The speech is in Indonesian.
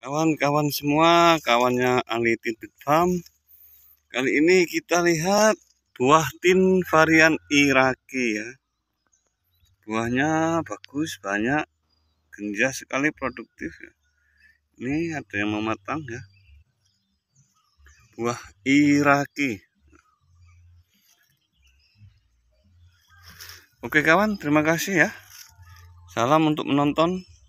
kawan-kawan semua kawannya Ali Tidbit Farm kali ini kita lihat buah tin varian Iraki ya buahnya bagus banyak genjah sekali produktif ya ini ada yang mematang ya buah Iraki oke kawan terima kasih ya salam untuk menonton